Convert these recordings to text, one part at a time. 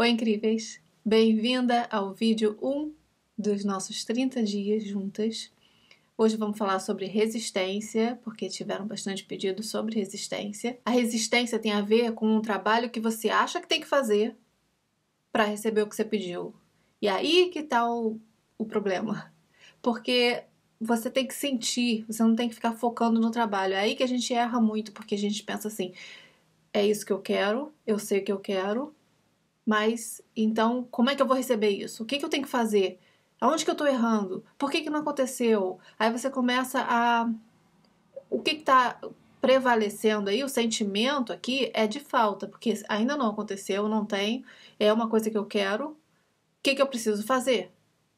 Oi, incríveis! Bem-vinda ao vídeo 1 dos nossos 30 dias juntas. Hoje vamos falar sobre resistência, porque tiveram bastante pedido sobre resistência. A resistência tem a ver com um trabalho que você acha que tem que fazer para receber o que você pediu. E aí que está o, o problema. Porque você tem que sentir, você não tem que ficar focando no trabalho. É aí que a gente erra muito, porque a gente pensa assim: é isso que eu quero, eu sei o que eu quero, mas então, como é que eu vou receber isso? O que, que eu tenho que fazer? Aonde que eu estou errando? Por que, que não aconteceu? Aí você começa a. O que está prevalecendo aí, o sentimento aqui é de falta, porque ainda não aconteceu, não tem, é uma coisa que eu quero. O que, que eu preciso fazer?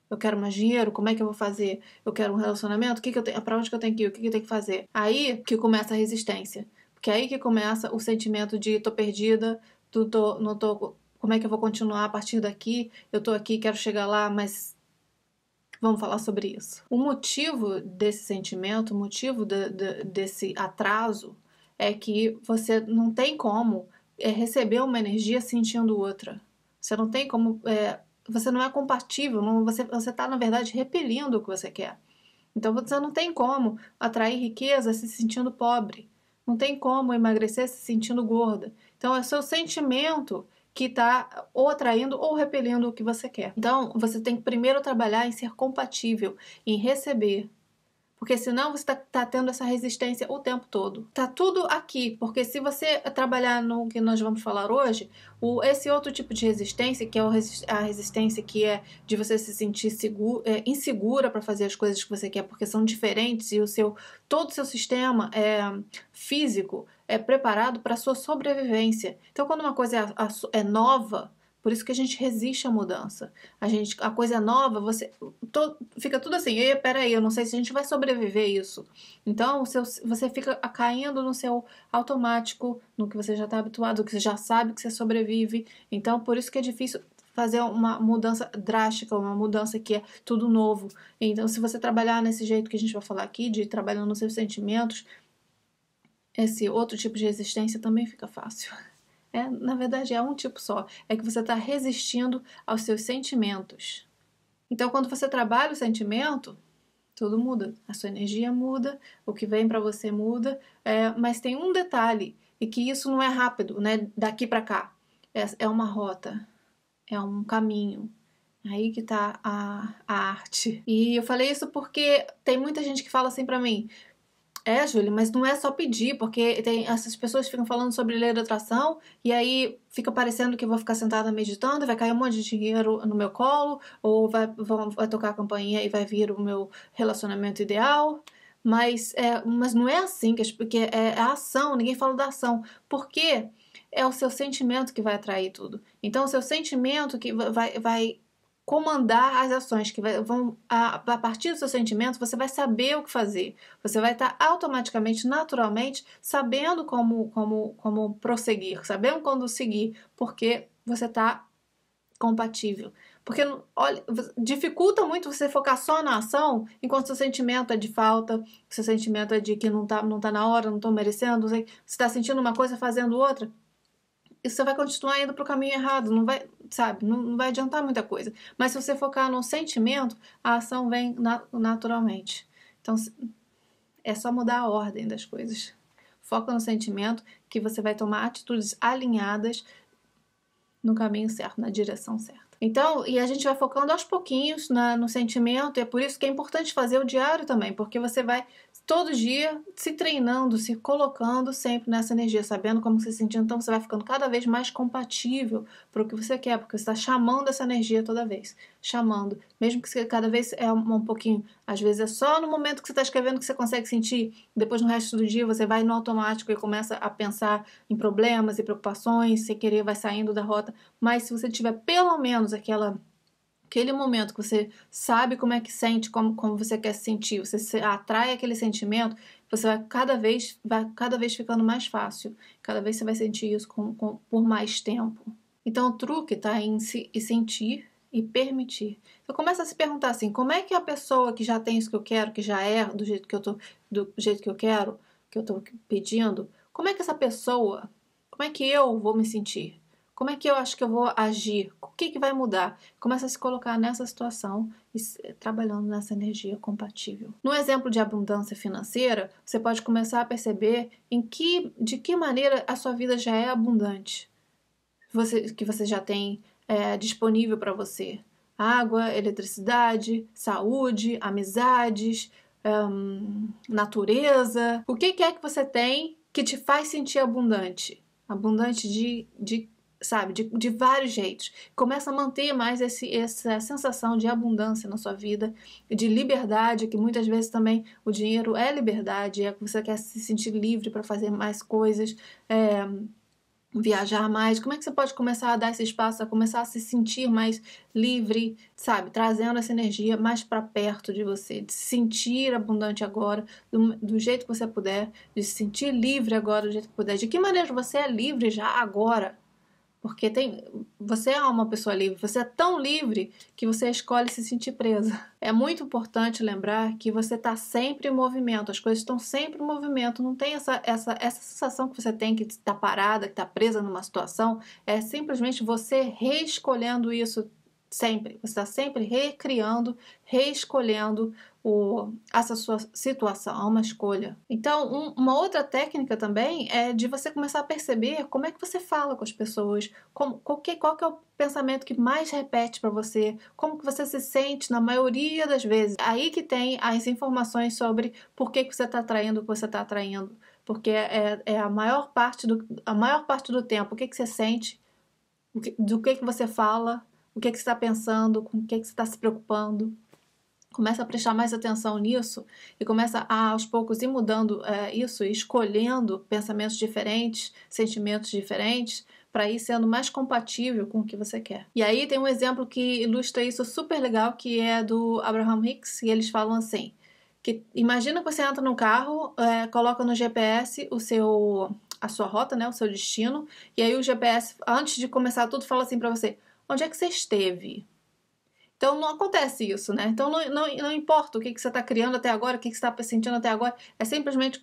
Eu quero mais dinheiro? Como é que eu vou fazer? Eu quero um relacionamento? O que, que eu tenho? Para onde que eu tenho que ir? O que, que eu tenho que fazer? Aí que começa a resistência. Porque é aí que começa o sentimento de tô perdida, tô, tô, não tô como é que eu vou continuar a partir daqui? Eu tô aqui, quero chegar lá, mas vamos falar sobre isso. O motivo desse sentimento, o motivo de, de, desse atraso é que você não tem como é, receber uma energia sentindo outra. Você não tem como. É, você não é compatível, não, você está, na verdade, repelindo o que você quer. Então você não tem como atrair riqueza se sentindo pobre. Não tem como emagrecer se sentindo gorda. Então é o seu sentimento que está ou atraindo ou repelindo o que você quer. Então, você tem que primeiro trabalhar em ser compatível, em receber, porque senão você está tá tendo essa resistência o tempo todo. Tá tudo aqui, porque se você trabalhar no que nós vamos falar hoje, o, esse outro tipo de resistência, que é a resistência que é de você se sentir seguro, é, insegura para fazer as coisas que você quer, porque são diferentes e o seu todo o seu sistema é físico é preparado para sua sobrevivência. Então, quando uma coisa é, é, é nova por isso que a gente resiste à mudança. A gente, a coisa nova, você to, fica tudo assim, e peraí, eu não sei se a gente vai sobreviver isso. Então, seu, você fica caindo no seu automático, no que você já está habituado, no que você já sabe que você sobrevive. Então, por isso que é difícil fazer uma mudança drástica, uma mudança que é tudo novo. Então, se você trabalhar nesse jeito que a gente vai falar aqui, de trabalhando nos seus sentimentos, esse outro tipo de resistência também fica fácil. É, na verdade, é um tipo só. É que você está resistindo aos seus sentimentos. Então, quando você trabalha o sentimento, tudo muda. A sua energia muda, o que vem para você muda. É, mas tem um detalhe, e que isso não é rápido, né? Daqui para cá. É, é uma rota, é um caminho. Aí que tá a, a arte. E eu falei isso porque tem muita gente que fala assim para mim: é, Júlia, mas não é só pedir, porque tem, essas pessoas ficam falando sobre lei da atração e aí fica parecendo que eu vou ficar sentada meditando, vai cair um monte de dinheiro no meu colo, ou vai, vai tocar a campainha e vai vir o meu relacionamento ideal. Mas, é, mas não é assim, que, porque é, é, a ação, ninguém fala da ação. Por quê? É o seu sentimento que vai atrair tudo. Então, o seu sentimento que vai, vai comandar as ações que vai, vão a, a, partir do seu sentimento, você vai saber o que fazer. Você vai estar tá automaticamente, naturalmente, sabendo como como como prosseguir, sabendo quando seguir, porque você está compatível. Porque olha, dificulta muito você focar só na ação, enquanto seu sentimento é de falta, seu sentimento é de que não está não tá na hora, não estou merecendo, você está sentindo uma coisa fazendo outra você vai continuar indo para o caminho errado, não vai, sabe, não, não, vai adiantar muita coisa. Mas se você focar no sentimento, a ação vem na, naturalmente. Então é só mudar a ordem das coisas. Foca no sentimento que você vai tomar atitudes alinhadas no caminho certo, na direção certa. Então, e a gente vai focando aos pouquinhos na, no sentimento, e é por isso que é importante fazer o diário também, porque você vai todo dia se treinando, se colocando sempre nessa energia, sabendo como se sentir, então você vai ficando cada vez mais compatível para o que você quer, porque você está chamando essa energia toda vez, chamando, mesmo que cada vez é um, um pouquinho às vezes é só no momento que você está escrevendo que você consegue sentir, depois no resto do dia você vai no automático e começa a pensar em problemas e preocupações, sem querer vai saindo da rota. Mas se você tiver pelo menos aquela aquele momento que você sabe como é que sente, como, como você quer se sentir, você atrai aquele sentimento, você vai cada vez, vai cada vez ficando mais fácil. Cada vez você vai sentir isso com, com, por mais tempo. Então o truque está em se, em sentir e permitir. Você começa a se perguntar assim, como é que a pessoa que já tem isso que eu quero, que já é do jeito que eu tô, do jeito que eu quero, que eu tô pedindo, como é que essa pessoa, como é que eu vou me sentir? Como é que eu acho que eu vou agir? O que, que vai mudar? Começa a se colocar nessa situação e trabalhando nessa energia compatível. No exemplo de abundância financeira, você pode começar a perceber em que, de que maneira a sua vida já é abundante. Você, que você já tem é, disponível para você: água, eletricidade, saúde, amizades, natureza. O que, que é que você tem que te faz sentir abundante? Abundante de, de sabe, de, de vários jeitos. Começa a manter mais esse, essa sensação de abundância na sua vida, de liberdade, que muitas vezes também o dinheiro é liberdade, é que você quer se sentir livre para fazer mais coisas. É, viajar mais? Como é que você pode começar a dar esse espaço, a começar a se sentir mais livre, sabe? Trazendo essa energia mais para perto de você, de se sentir abundante agora, do, do, jeito que você puder, de se sentir livre agora, do jeito que puder. De que maneira você é livre já agora? Porque tem, você é uma pessoa livre, você é tão livre que você escolhe se sentir presa. É muito importante lembrar que você está sempre em movimento, as coisas estão sempre em movimento, não tem essa, essa, essa sensação que você tem que está parada, que está presa numa situação, é simplesmente você reescolhendo isso sempre. Você está sempre recriando, reescolhendo o, essa sua situação, é uma escolha. Então, um, uma outra técnica também é de você começar a perceber como é que você fala com as pessoas, como, qual, que, qual que é o pensamento que mais repete para você, como que você se sente na maioria das vezes. Aí que tem as informações sobre por que, que você está atraindo o que você está atraindo. Porque é, é, a, maior parte do, a maior parte do tempo o que, que você sente, do que, do que, que você fala, o que, que você está pensando, com o que, que você está se preocupando começa a prestar mais atenção nisso e começa a, aos poucos ir mudando é, isso, escolhendo pensamentos diferentes, sentimentos diferentes, para ir sendo mais compatível com o que você quer. E aí tem um exemplo que ilustra isso super legal, que é do Abraham Hicks, e eles falam assim, que imagina que você entra num carro, é, coloca no GPS o seu a sua rota, né, o seu destino, e aí o GPS antes de começar tudo fala assim para você: "Onde é que você esteve?" Então não acontece isso, né? Então não, não, não importa o que, que você está criando até agora, o que, que você está sentindo até agora, é simplesmente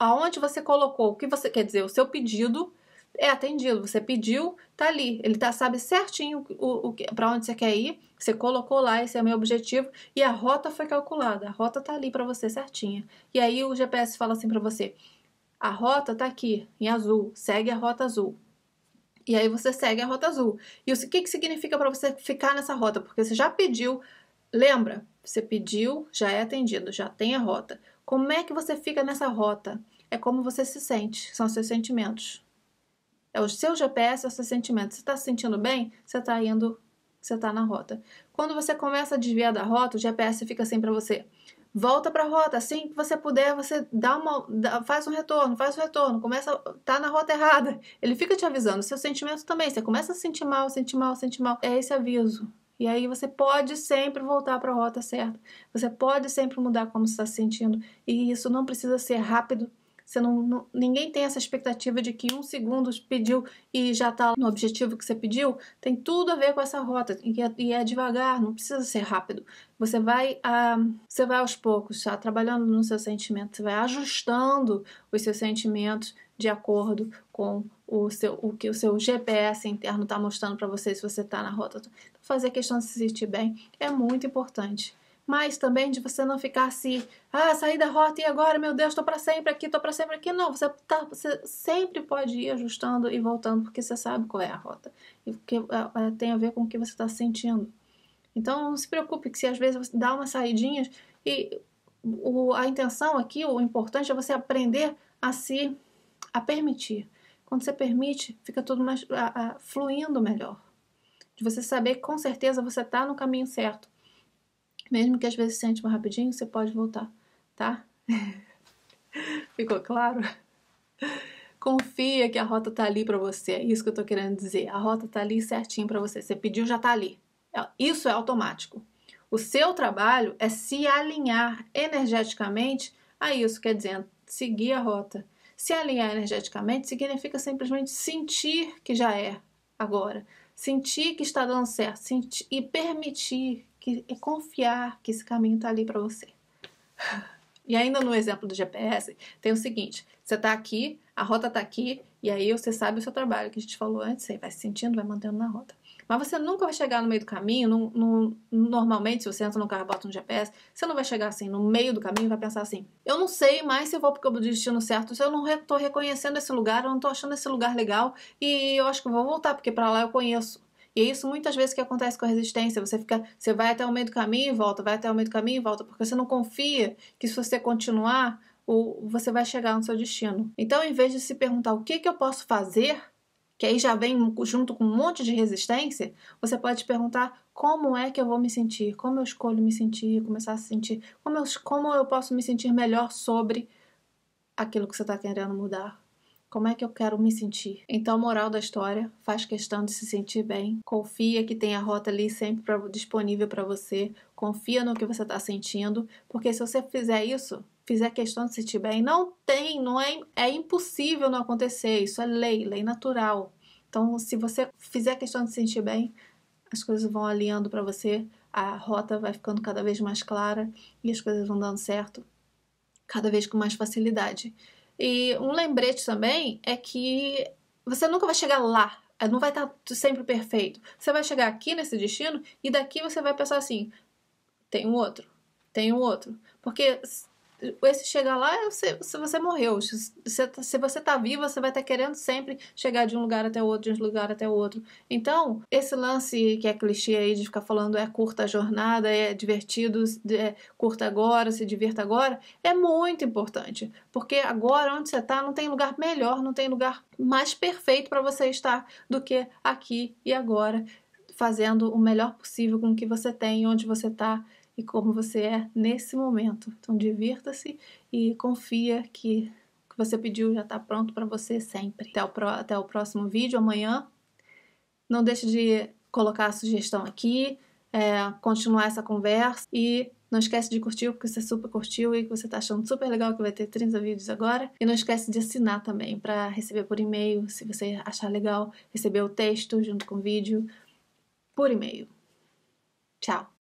aonde você colocou, o que você quer dizer, o seu pedido é atendido. Você pediu, tá ali. Ele tá, sabe certinho o, o, para onde você quer ir. Você colocou lá, esse é o meu objetivo. E a rota foi calculada. A rota tá ali para você certinha. E aí o GPS fala assim para você: a rota tá aqui, em azul. Segue a rota azul. E aí você segue a rota azul. E o que, que significa para você ficar nessa rota? Porque você já pediu, lembra? Você pediu, já é atendido, já tem a rota. Como é que você fica nessa rota? É como você se sente, são seus sentimentos. É o seu GPS, é o seu sentimento. Você está se sentindo bem? Você está indo, você está na rota. Quando você começa a desviar da rota, o GPS fica assim para você volta para a rota, assim que você puder, você dá uma, faz um retorno, faz um retorno, começa, tá na rota errada. Ele fica te avisando, seu sentimento também, você começa a sentir mal, sentir mal, sentir mal, é esse aviso. E aí você pode sempre voltar para a rota certa, você pode sempre mudar como você está se sentindo, e isso não precisa ser rápido, você não, não, ninguém tem essa expectativa de que um segundo pediu e já está no objetivo que você pediu. Tem tudo a ver com essa rota e é, e é devagar, não precisa ser rápido. Você vai, ah, você vai aos poucos, tá? trabalhando no seu sentimento, você vai ajustando os seus sentimentos de acordo com o, seu, o que o seu GPS interno está mostrando para você se você está na rota. Então, fazer questão de se sentir bem é muito importante mas também de você não ficar assim, ah, saí da rota e agora, meu Deus, estou para sempre aqui, estou para sempre aqui. Não, você, tá, você sempre pode ir ajustando e voltando, porque você sabe qual é a rota e que, é, é, tem a ver com o que você está sentindo. Então, não se preocupe que se às vezes você dá umas saidinhas e o, a intenção aqui, o importante é você aprender a se a permitir. Quando você permite, fica tudo mais a, a, fluindo melhor. De você saber que com certeza você está no caminho certo mesmo que às vezes sente mais rapidinho, você pode voltar, tá? Ficou claro? Confia que a rota tá ali para você. É isso que eu tô querendo dizer. A rota tá ali certinho para você. Você pediu, já tá ali. É, isso é automático. O seu trabalho é se alinhar energeticamente a isso, quer dizer, seguir a rota. Se alinhar energeticamente significa simplesmente sentir que já é agora, sentir que está dando certo sentir, e permitir que é confiar que esse caminho está ali para você. E ainda no exemplo do GPS, tem o seguinte: você está aqui, a rota está aqui, e aí você sabe o seu trabalho que a gente falou antes, você vai se sentindo, vai mantendo na rota. Mas você nunca vai chegar no meio do caminho. No, no, normalmente, se você entra no carro e bota um GPS, você não vai chegar assim, no meio do caminho, vai pensar assim: eu não sei mais se eu vou para o destino certo, se eu não estou reconhecendo esse lugar, eu não estou achando esse lugar legal, e eu acho que vou voltar, porque para lá eu conheço. E é isso muitas vezes que acontece com a resistência. Você fica, você vai até o meio do caminho e volta, vai até o meio do caminho e volta, porque você não confia que se você continuar, o, você vai chegar no seu destino. Então, em vez de se perguntar o que, que eu posso fazer, que aí já vem junto com um monte de resistência, você pode perguntar como é que eu vou me sentir, como eu escolho me sentir, começar a se sentir, como eu, como eu posso me sentir melhor sobre aquilo que você está querendo mudar como é que eu quero me sentir? Então, moral da história, faz questão de se sentir bem. Confia que tem a rota ali sempre pra, disponível para você. Confia no que você está sentindo, porque se você fizer isso, fizer questão de se sentir bem, não tem, não é, é impossível não acontecer. Isso é lei, lei natural. Então, se você fizer questão de se sentir bem, as coisas vão alinhando para você, a rota vai ficando cada vez mais clara e as coisas vão dando certo cada vez com mais facilidade. E um lembrete também é que você nunca vai chegar lá, é, não vai estar tá sempre perfeito. Você vai chegar aqui nesse destino e daqui você vai pensar assim: tem um outro, tem um outro. Porque esse chegar lá, você, se você morreu. Se, se você tá vivo, você vai estar tá querendo sempre chegar de um lugar até o outro, de um lugar até o outro. Então, esse lance que é clichê aí de ficar falando é curta a jornada, é divertido, é curta agora, se divirta agora, é muito importante. Porque agora, onde você tá, não tem lugar melhor, não tem lugar mais perfeito para você estar do que aqui e agora, fazendo o melhor possível com o que você tem, onde você tá e como você é nesse momento. Então divirta-se e confia que o que você pediu já está pronto para você sempre. Até o, pro, até o próximo vídeo amanhã. Não deixe de colocar a sugestão aqui, é, continuar essa conversa e não esquece de curtir porque você super curtiu e que você está achando super legal que vai ter 30 vídeos agora. E não esquece de assinar também para receber por e-mail, se você achar legal, receber o texto junto com o vídeo por e-mail. Tchau!